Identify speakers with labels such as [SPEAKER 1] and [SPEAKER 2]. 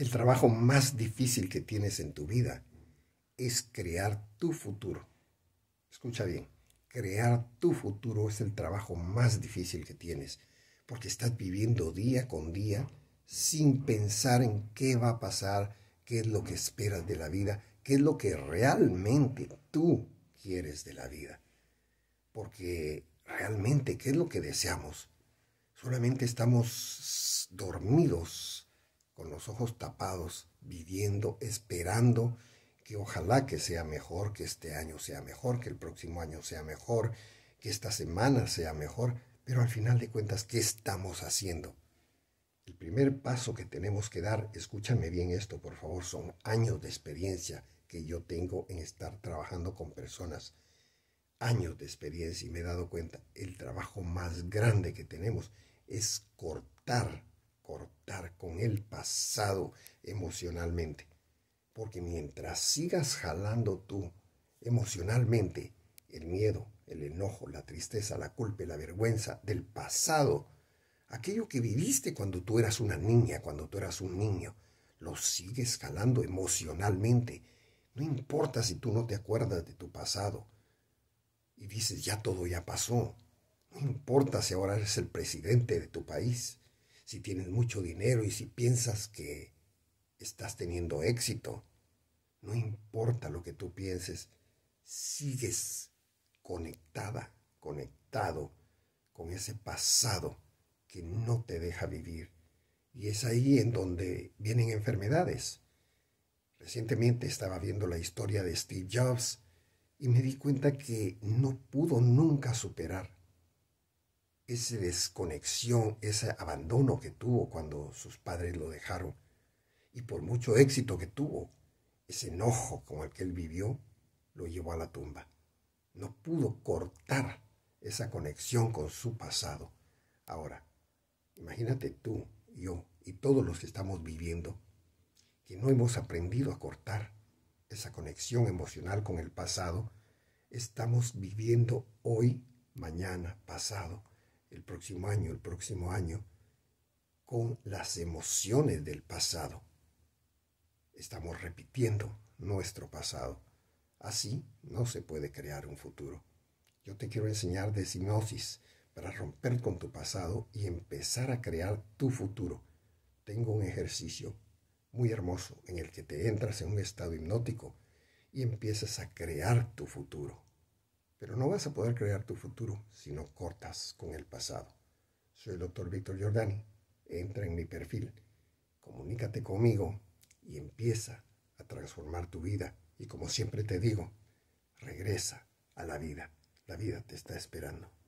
[SPEAKER 1] El trabajo más difícil que tienes en tu vida es crear tu futuro. Escucha bien, crear tu futuro es el trabajo más difícil que tienes, porque estás viviendo día con día sin pensar en qué va a pasar, qué es lo que esperas de la vida, qué es lo que realmente tú quieres de la vida. Porque realmente, ¿qué es lo que deseamos? Solamente estamos dormidos con los ojos tapados, viviendo, esperando que ojalá que sea mejor, que este año sea mejor, que el próximo año sea mejor, que esta semana sea mejor, pero al final de cuentas, ¿qué estamos haciendo? El primer paso que tenemos que dar, escúchame bien esto, por favor, son años de experiencia que yo tengo en estar trabajando con personas, años de experiencia y me he dado cuenta, el trabajo más grande que tenemos es cortar con el pasado emocionalmente. Porque mientras sigas jalando tú emocionalmente el miedo, el enojo, la tristeza, la culpa y la vergüenza del pasado, aquello que viviste cuando tú eras una niña, cuando tú eras un niño, lo sigues jalando emocionalmente. No importa si tú no te acuerdas de tu pasado y dices, ya todo ya pasó. No importa si ahora eres el presidente de tu país si tienes mucho dinero y si piensas que estás teniendo éxito. No importa lo que tú pienses, sigues conectada, conectado con ese pasado que no te deja vivir. Y es ahí en donde vienen enfermedades. Recientemente estaba viendo la historia de Steve Jobs y me di cuenta que no pudo nunca superar esa desconexión, ese abandono que tuvo cuando sus padres lo dejaron, y por mucho éxito que tuvo, ese enojo con el que él vivió, lo llevó a la tumba. No pudo cortar esa conexión con su pasado. Ahora, imagínate tú, yo y todos los que estamos viviendo, que no hemos aprendido a cortar esa conexión emocional con el pasado, estamos viviendo hoy, mañana, pasado, el próximo año, el próximo año, con las emociones del pasado. Estamos repitiendo nuestro pasado. Así no se puede crear un futuro. Yo te quiero enseñar de hipnosis para romper con tu pasado y empezar a crear tu futuro. Tengo un ejercicio muy hermoso en el que te entras en un estado hipnótico y empiezas a crear tu futuro. Pero no vas a poder crear tu futuro si no cortas con el pasado. Soy el doctor Víctor Giordani. Entra en mi perfil, comunícate conmigo y empieza a transformar tu vida. Y como siempre te digo, regresa a la vida. La vida te está esperando.